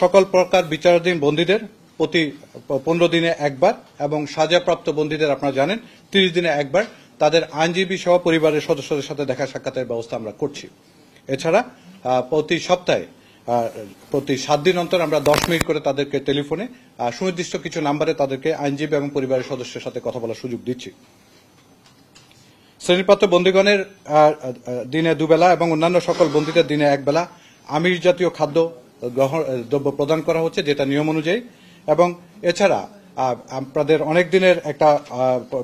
সকল প্রকার বিচারাধীন বন্দীদের প্রতি পনেরো দিনে একবার এবং সাজাপ্রাপ্ত বন্দীদের আপনারা জানেন তিরিশ দিনে একবার তাদের আইনজীবী সহ পরিবারের সদস্যদের সাথে দেখা সাক্ষাতের ব্যবস্থা আমরা করছি এছাড়া প্রতি সপ্তাহে প্রতি সাত দিন অন্তর আমরা দশ মিনিট করে তাদেরকে টেলিফোনে সুনির্দিষ্ট কিছু নাম্বারে তাদেরকে আইনজীবী এবং পরিবারের সদস্যের সাথে কথা বলার সুযোগ দিচ্ছি শ্রেণীপ্রাপ্ত বন্দীগণের দিনে দুবেলা এবং অন্যান্য সকল বন্দীদের দিনে একবেলা আমিষ জাতীয় খাদ্য দ্রব্য প্রদান করা হচ্ছে যেটা নিয়ম অনুযায়ী এবং এছাড়া আপনাদের অনেক দিনের একটা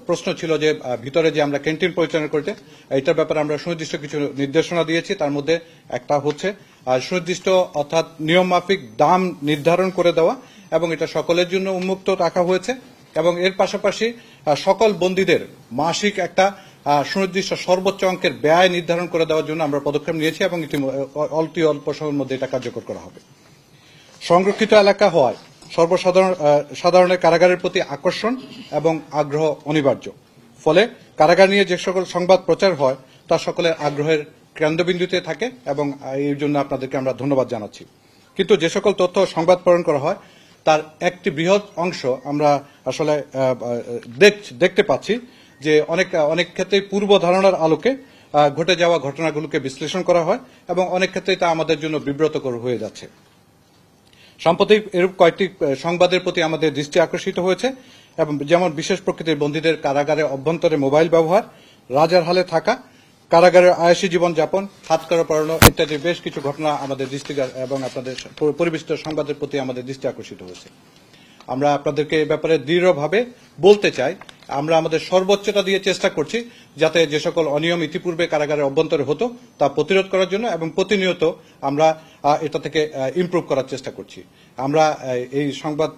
প্রশ্ন ছিল যে ভিতরে যে আমরা ক্যান্টিন পরিচালনা করতে এটার ব্যাপারে আমরা সুনির্দিষ্ট কিছু নির্দেশনা দিয়েছি তার মধ্যে একটা হচ্ছে সুনির্দিষ্ট অর্থাৎ নিয়মমাফিক দাম নির্ধারণ করে দেওয়া এবং এটা সকলের জন্য উন্মুক্ত রাখা হয়েছে এবং এর পাশাপাশি সকল বন্দীদের মাসিক একটা সুনির্দিষ্ট সর্বোচ্চ অঙ্কের ব্যয় নির্ধারণ করে দেওয়ার জন্য আমরা পদক্ষেপ নিয়েছি এবং অল্প অল্প সময়ের মধ্যে এটা কার্যকর করা হবে সংরক্ষিত এলাকা হওয়ায় সর্বসাধারণ সাধারণের কারাগারের প্রতি আকর্ষণ এবং আগ্রহ অনিবার্য ফলে কারাগার নিয়ে যে সকল সংবাদ প্রচার হয় তা সকলের আগ্রহের কেন্দ্রবিন্দুতে থাকে এবং এই জন্য আপনাদেরকে আমরা ধন্যবাদ জানাচ্ছি কিন্তু যে সকল তথ্য সংবাদ প্রেরণ করা হয় তার একটি বৃহৎ অংশ আমরা আসলে দেখতে পাচ্ছি যে অনেক অনেক ক্ষেত্রে পূর্ব ধারণার আলোকে ঘটে যাওয়া ঘটনাগুলোকে বিশ্লেষণ করা হয় এবং অনেক ক্ষেত্রেই তা আমাদের জন্য বিব্রতকর হয়ে যাচ্ছে সাম্প্রতিক এরূপ কয়েকটি সংবাদের প্রতি আমাদের দৃষ্টি আকর্ষিত হয়েছে এবং যেমন বিশেষ প্রকৃতির বন্দীদের কারাগারে অভ্যন্তরে মোবাইল ব্যবহার রাজার হালে থাকা কারাগারের আয়াসী জীবনযাপন হাতকড়া পড়ানো ইত্যাদি বেশ কিছু ঘটনা আমাদের দৃষ্টি এবং আপনাদের পরিবেশিত সংবাদের প্রতি আমাদের দৃষ্টি আকর্ষিত হয়েছে আমরা আপনাদেরকে এ ব্যাপারে দৃঢ়ভাবে বলতে চাই আমরা আমাদের সর্বোচ্চটা দিয়ে চেষ্টা করছি যাতে যে সকল অনিয়ম ইতিপূর্বে কারাগারে অভ্যন্তরে হতো তা প্রতিরোধ করার জন্য এবং প্রতিনিয়ত আমরা এটা থেকে ইম্প্রুভ করার চেষ্টা করছি আমরা এই সংবাদ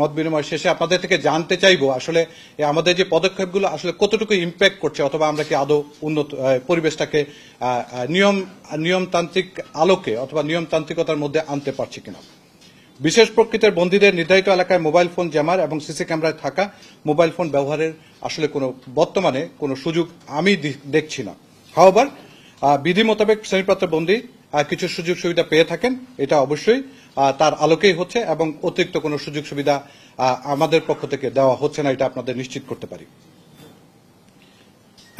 মত বিনিময় শেষে আপনাদের থেকে জানতে চাইব আসলে আমাদের যে পদক্ষেপগুলো আসলে কতটুকু ইম্প্যাক্ট করছে অথবা আমরা কি আদৌ উন্নত পরিবেশটাকে নিয়ম নিয়মতান্ত্রিক আলোকে অথবা নিয়মতান্ত্রিকতার মধ্যে আনতে পারছি কিনা বিশেষ প্রকৃতির বন্দীদের নির্ধারিত এলাকায় মোবাইল ফোন জ্যামার এবং সিসি ক্যামেরায় থাকা মোবাইল ফোন ব্যবহারের আসলে কোন বর্তমানে কোনো সুযোগ আমি দেখছি না হাওবার বিধি মোতাবেক শ্রেণীপ্রাপ্ত বন্দী কিছু সুযোগ সুবিধা পেয়ে থাকেন এটা অবশ্যই তার আলোকেই হচ্ছে এবং অতিরিক্ত কোনো সুযোগ সুবিধা আমাদের পক্ষ থেকে দেওয়া হচ্ছে না এটা আপনাদের নিশ্চিত করতে পারি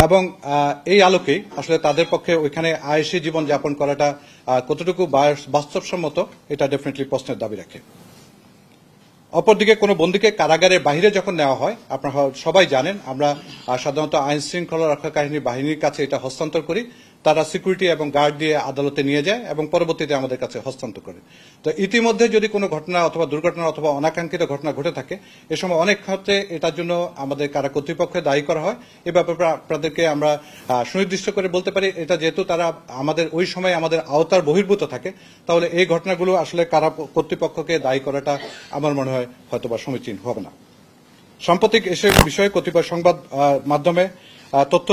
এবং এই আলোকে আসলে তাদের পক্ষে ওইখানে আয়েসি জীবন যাপন করাটা কতটুকু বাস্তবসম্মত এটা ডেফিনেটলি প্রশ্নের দাবি রাখে অপরদিকে কোনো বন্দীকে কারাগারের বাহিরে যখন নেওয়া হয় আপনারা সবাই জানেন আমরা সাধারণত আইন শৃঙ্খলা রক্ষাকারী বাহিনীর কাছে এটা হস্তান্তর করি তারা সিকিউরিটি এবং গার্ড দিয়ে আদালতে নিয়ে যায় এবং পরবর্তীতে আমাদের কাছে হস্তান্তর করে তো ইতিমধ্যে যদি কোনো ঘটনা অথবা দুর্ঘটনা অথবা অনাকাঙ্ক্ষিত ঘটনা ঘটে থাকে এ সময় অনেক ক্ষেত্রে এটার জন্য আমাদের কারা কর্তৃপক্ষে দায়ী করা হয় এ ব্যাপারে আপনাদেরকে আমরা সুনির্দিষ্ট করে বলতে পারি এটা যেহেতু তারা আমাদের ওই সময় আমাদের আওতার বহির্ভূত থাকে তাহলে এই ঘটনাগুলো আসলে কারা কর্তৃপক্ষকে দায়ী করাটা আমার মনে হয় হয়তোবা সমীচীন হবে না সাম্প্রতিক এসে বিষয়ে কতিপয় সংবাদ মাধ্যমে তথ্য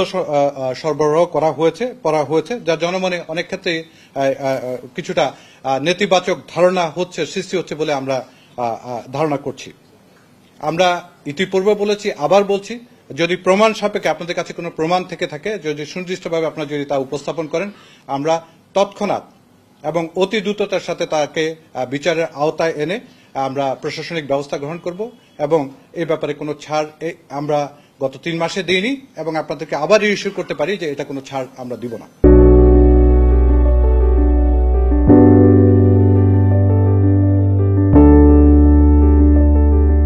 সরবরাহ করা হয়েছে করা হয়েছে যা জনমনে অনেক ক্ষেত্রে কিছুটা নেতিবাচক ধারণা হচ্ছে সৃষ্টি হচ্ছে বলে আমরা ধারণা করছি আমরা ইতিপূর্বে বলেছি আবার বলছি যদি প্রমাণ সাপেক্ষে আপনাদের কাছে কোনো প্রমাণ থেকে থাকে যদি সুনির্দিষ্টভাবে আপনারা যদি তা উপস্থাপন করেন আমরা তৎক্ষণাৎ এবং অতি দ্রুততার সাথে তাকে বিচারের আওতায় এনে আমরা প্রশাসনিক ব্যবস্থা গ্রহণ করব এবং এই ব্যাপারে কোনো ছাড় আমরা গত তিন মাসে দিইনি এবং আপনাদেরকে আবার ইস্যু করতে পারি যে এটা কোনো ছাড় আমরা দিব না